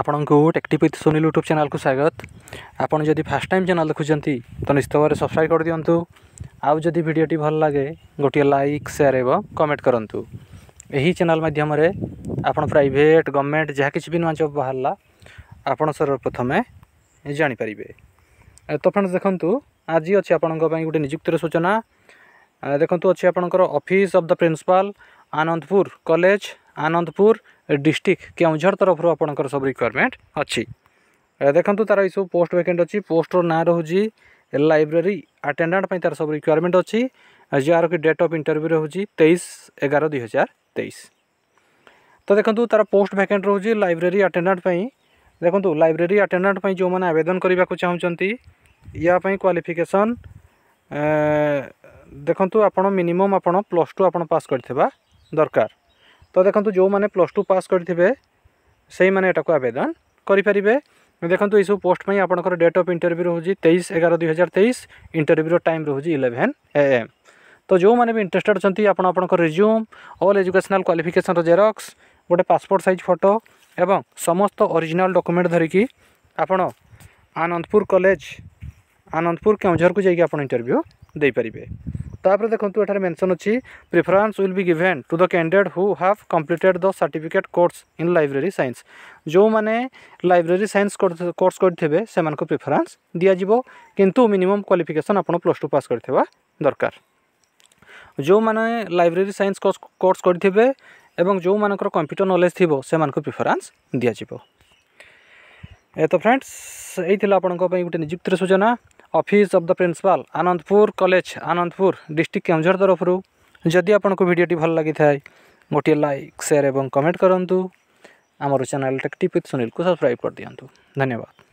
ଆପଣଙ୍କୁ ଟେକ୍ଟିଭ୍ with Sunil YouTube ଚ୍ୟାନେଲ୍କୁ ସ୍ୱାଗତ ଆପଣ ଯଦି ଫାର୍ଷ୍ଟ ଟାଇମ୍ ଚ୍ୟାନେଲ୍ ଦେଖୁଛନ୍ତି ତ ନିଶ୍ଚିତ ଭାବରେ ସବସ୍କ୍ରାଇବ୍ କରିଦିଅନ୍ତୁ ଆଉ ଯଦି ଭିଡ଼ିଓଟି ଭଲ ଲାଗେ ଗୋଟିଏ ଲାଇକ୍ ସେୟାର ଏବଂ କମେଣ୍ଟ କରନ୍ତୁ ଏହି ଚ୍ୟାନେଲ୍ ମାଧ୍ୟମରେ ଆପଣ ପ୍ରାଇଭେଟ୍ ଗଭର୍ଣ୍ଣମେଣ୍ଟ ଯାହା କିଛି ବି ନୂଆ ଜବ୍ ବାହାରିଲା ଆପଣ ସର୍ବପ୍ରଥମେ ଜାଣିପାରିବେ ତ ଫ୍ରେଣ୍ଡସ୍ ଦେଖନ୍ତୁ ଆଜି ଅଛି ଆପଣଙ୍କ ପାଇଁ ଗୋଟେ ନିଯୁକ୍ତିର ସୂଚନା ଦେଖନ୍ତୁ ଅଛି ଆପଣଙ୍କର office of the principal Anandapur college Anandapur district Keonjhar ତରଫରୁ ଆପଣଙ୍କର ସବୁ ରିକ୍ୱାରମେଣ୍ଟ ଅଛି ଦେଖନ୍ତୁ ତା'ର ଏଇସବୁ ପୋଷ୍ଟ ଭେକେଣ୍ଟ ଅଛି ପୋଷ୍ଟର ନାଁ ରହୁଛି ଲାଇବ୍ରେରୀ ଆଟେଣ୍ଡାଣ୍ଟ ପାଇଁ ତା'ର ସବୁ ରିକ୍ୱାରମେଣ୍ଟ ଅଛି ଯାହାର କି ଡେଟ୍ ଅଫ୍ ଇଣ୍ଟରଭ୍ୟୁ ରହୁଛି ତେଇଶ ଏଗାର ଦୁଇ ହଜାର ତେଇଶ ତ ଦେଖନ୍ତୁ ତା'ର ପୋଷ୍ଟ ଭେକେଣ୍ଟ ରହୁଛି ଲାଇବ୍ରେରୀ ଆଟେଣ୍ଡାଣ୍ଟ ପାଇଁ ଦେଖନ୍ତୁ ଲାଇବ୍ରେରୀ ଆଟେଣ୍ଡାଣ୍ଟ ପାଇଁ ଯେଉଁମାନେ ଆବେଦନ କରିବାକୁ ଚାହୁଁଛନ୍ତି ୟା ପାଇଁ କ୍ୱାଲିଫିକେସନ୍ ଦେଖନ୍ତୁ ଆପଣ ମିନିମମ୍ ଆପଣ ପ୍ଲସ୍ ଟୁ ଆପଣ ପାସ୍ କରିଥିବା ଦରକାର ତ ଦେଖନ୍ତୁ ଯେଉଁମାନେ ପ୍ଲସ୍ ଟୁ ପାସ୍ କରିଥିବେ ସେଇମାନେ ଏଟାକୁ ଆବେଦନ କରିପାରିବେ ଦେଖନ୍ତୁ ଏସବୁ ପୋଷ୍ଟ ପାଇଁ ଆପଣଙ୍କର ଡେଟ୍ ଅଫ୍ ଇଣ୍ଟରଭ୍ୟୁ ରହୁଛି ତେଇଶ ଏଗାର ଦୁଇ ହଜାର ତେଇଶ ଇଣ୍ଟରଭ୍ୟୁର ଟାଇମ୍ ରହୁଛି ଇଲେଭେନ୍ ଏ ଏମ୍ ତ ଯେଉଁମାନେ ବି ଇଣ୍ଟରେଷ୍ଟେଡ୍ ଅଛନ୍ତି ଆପଣ ଆପଣଙ୍କ ରିଜ୍ୟୁମ୍ ଅଲ୍ ଏଜୁକେସନାଲ୍ କ୍ୱାଲିଫିକେସନ୍ର ଜେରକ୍ସ ଗୋଟେ ପାସପୋର୍ଟ ସାଇଜ୍ ଫଟୋ ଏବଂ ସମସ୍ତ ଅରିଜିନାଲ୍ ଡକୁମେଣ୍ଟ ଧରିକି ଆପଣ ଆନନ୍ଦପୁର କଲେଜ ଆନନ୍ଦପୁର କେଉଁଝରକୁ ଯାଇକି ଆପଣ ଇଣ୍ଟରଭ୍ୟୁ ଦେଇପାରିବେ তাপরে দেখুন এখানে মেনশন অছি preference will be given to the candidate who have completed the certificate course in library science যে লাইব্রেরি সাইন্স কোর্স করে সে প্রিফরেন্স দিয়াযিব কিন্তু মিনিমম কোয়ালিফিকেসন আপনার প্লস টু পাস করে দরকার যে লাইব্রেরি সাইন্স কোর্স করে এবং যে কম্পিউটর নলেজ থাকবে সে প্রিফরেন্স দিয়াযিব তো ফ্রেন্ডস এই আপনার গোটে নিযুক্তির সূচনা office of the principal Anandapur college Anandapur district Keonjhar ତରଫରୁ ଯଦି ଆପଣଙ୍କୁ ଭିଡ଼ିଓଟି ଭଲ ଲାଗିଥାଏ ଗୋଟିଏ ଲାଇକ୍ ସେୟାର ଏବଂ କମେଣ୍ଟ କରନ୍ତୁ ଆମର ଚ୍ୟାନେଲ୍ ଟେକ୍ ଟିପ୍ ୱିଥ୍ ସୁନୀଲକୁ ସବସ୍କ୍ରାଇବ୍ କରିଦିଅନ୍ତୁ ଧନ୍ୟବାଦ